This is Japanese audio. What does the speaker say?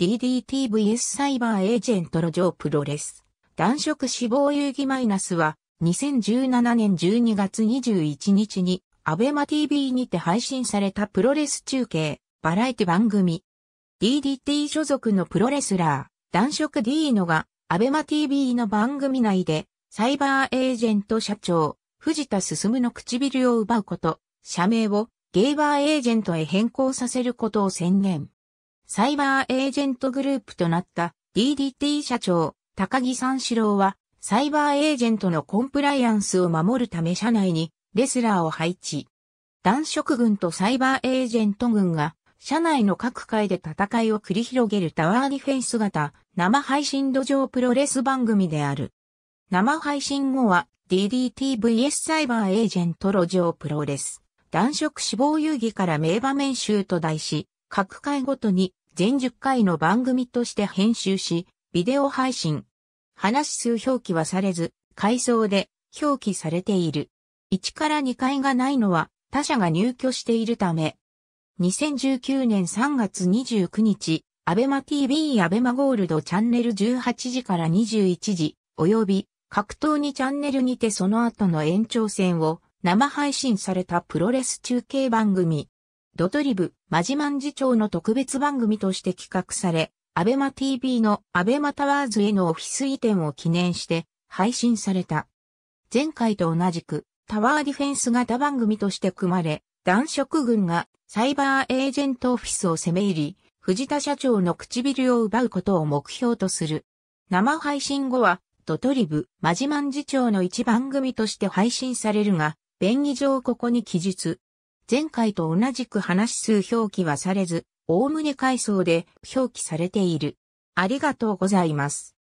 DDTVS サイバーエージェント路上プロレス。男色死亡遊戯マイナスは、2017年12月21日に、アベマ TV にて配信されたプロレス中継、バラエティ番組。DDT 所属のプロレスラー、男色 D のが、アベマ TV の番組内で、サイバーエージェント社長、藤田進の唇を奪うこと、社名をゲイバーエージェントへ変更させることを宣言。サイバーエージェントグループとなった DDT 社長、高木三四郎は、サイバーエージェントのコンプライアンスを守るため社内にレスラーを配置。男色軍とサイバーエージェント軍が、社内の各界で戦いを繰り広げるタワーディフェンス型生配信土壌プロレス番組である。生配信後は DDTVS サイバーエージェント路上プロレス。男色死亡遊戯から名場面集と題し、各回ごとに全10回の番組として編集し、ビデオ配信。話数表記はされず、階層で表記されている。1から2回がないのは他社が入居しているため。2019年3月29日、アベマ TV アベマゴールドチャンネル18時から21時、及び格闘にチャンネルにてその後の延長戦を生配信されたプロレス中継番組、ドトリブ、マジマン次長の特別番組として企画され、アベマ TV のアベマタワーズへのオフィス移転を記念して配信された。前回と同じくタワーディフェンス型番組として組まれ、男色軍がサイバーエージェントオフィスを攻め入り、藤田社長の唇を奪うことを目標とする。生配信後は、ドトリブ、マジマン次長の一番組として配信されるが、便宜上ここに記述、前回と同じく話数表記はされず、おおむね階層で表記されている。ありがとうございます。